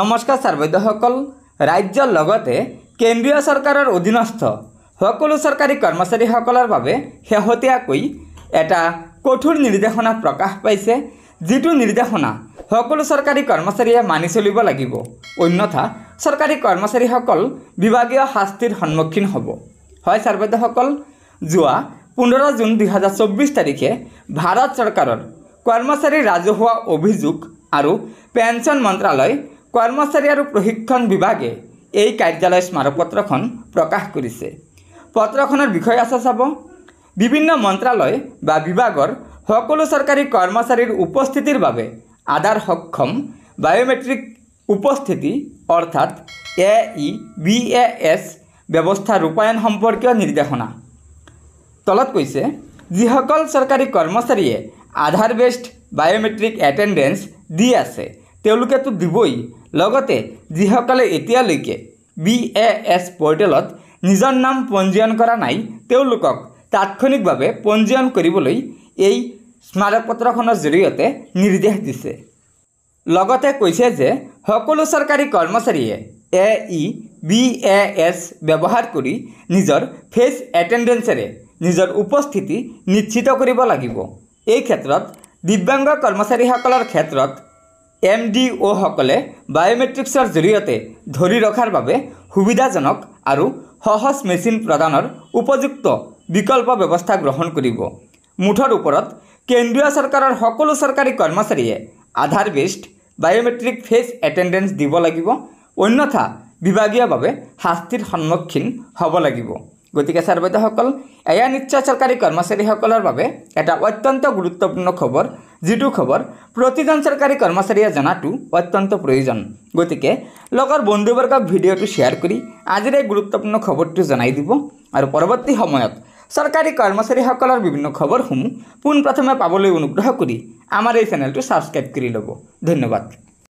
নমস্কাৰ ছাৰ বাইদেউসকল ৰাজ্যৰ লগতে কেন্দ্ৰীয় চৰকাৰৰ অধীনস্থ সকলো চৰকাৰী কৰ্মচাৰীসকলৰ বাবে শেহতীয়াকৈ এটা কঠোৰ নিৰ্দেশনা প্ৰকাশ পাইছে যিটো নিৰ্দেশনা সকলো চৰকাৰী কৰ্মচাৰীয়ে মানি চলিব লাগিব অন্যথা চৰকাৰী কৰ্মচাৰীসকল বিভাগীয় শাস্তিৰ সন্মুখীন হ'ব হয় ছাৰ বাইদেউসকল যোৱা পোন্ধৰ জুন দুহেজাৰ চৌব্বিছ তাৰিখে ভাৰত চৰকাৰৰ কৰ্মচাৰীৰ ৰাজহুৱা অভিযোগ আৰু পেঞ্চন মন্ত্ৰালয় কৰ্মচাৰী আৰু প্ৰশিক্ষণ বিভাগে এই কাৰ্যালয় স্মাৰক পত্ৰখন প্ৰকাশ কৰিছে পত্ৰখনৰ বিষয় আছে চাব বিভিন্ন মন্ত্ৰালয় বা বিভাগৰ সকলো চৰকাৰী কৰ্মচাৰীৰ উপস্থিতিৰ বাবে আধাৰ সক্ষম বায়োমেট্ৰিক উপস্থিতি অৰ্থাৎ এ ই বি এ এছ ব্যৱস্থা ৰূপায়ণ সম্পৰ্কীয় নিৰ্দেশনা তলত কৈছে যিসকল চৰকাৰী কৰ্মচাৰীয়ে আধাৰ বেষ্ট বায়োমেট্ৰিক এটেণ্ডেঞ্চ দি আছে তেওঁলোকেতো দিবই লগতে যিসকলে এতিয়ালৈকে বি এ এছ পৰ্টেলত নিজৰ নাম পঞ্জীয়ন কৰা নাই তেওঁলোকক তাৎক্ষণিকভাৱে পঞ্জীয়ন কৰিবলৈ এই স্মাৰক পত্ৰখনৰ জৰিয়তে নিৰ্দেশ দিছে লগতে কৈছে যে সকলো চৰকাৰী কৰ্মচাৰীয়ে এ ই বি এ এছ ব্যৱহাৰ কৰি নিজৰ ফেচ এটেণ্ডেঞ্চেৰে নিজৰ উপস্থিতি নিশ্চিত কৰিব লাগিব এই ক্ষেত্ৰত দিব্যাংগ কৰ্মচাৰীসকলৰ ক্ষেত্ৰত এম ডি অ'সকলে বায়'মেট্ৰিক্সৰ জৰিয়তে ধৰি ৰখাৰ বাবে সুবিধাজনক আৰু সহজ মেচিন প্ৰদানৰ উপযুক্ত বিকল্প ব্যৱস্থা গ্ৰহণ কৰিব মুঠৰ ওপৰত কেন্দ্ৰীয় চৰকাৰৰ সকলো চৰকাৰী কৰ্মচাৰীয়ে Aadhaar based biometric face attendance দিব লাগিব অন্যথা বিভাগীয়ভাৱে শাস্তিৰ সন্মুখীন হ'ব লাগিব গতিকে ছাৰ বাইদেউসকল এয়া নিশ্চয় চৰকাৰী কৰ্মচাৰীসকলৰ বাবে এটা অত্যন্ত গুৰুত্বপূৰ্ণ খবৰ যুটো খবৰ প্ৰতিজন চৰকাৰী কৰ্মচাৰীয়ে জনাটো অত্যন্ত প্ৰয়োজন গতিকে লগৰ বন্ধুবৰ্গক ভিডিঅ'টো শ্বেয়াৰ কৰি আজিৰ এই গুৰুত্বপূৰ্ণ খবৰটো জনাই দিব আৰু পৰৱৰ্তী সময়ত চৰকাৰী কৰ্মচাৰীসকলৰ বিভিন্ন খবৰসমূহ পোনপ্ৰথমে পাবলৈ অনুগ্ৰহ কৰি আমাৰ এই চেনেলটো ছাবস্ক্ৰাইব কৰি ল'ব ধন্যবাদ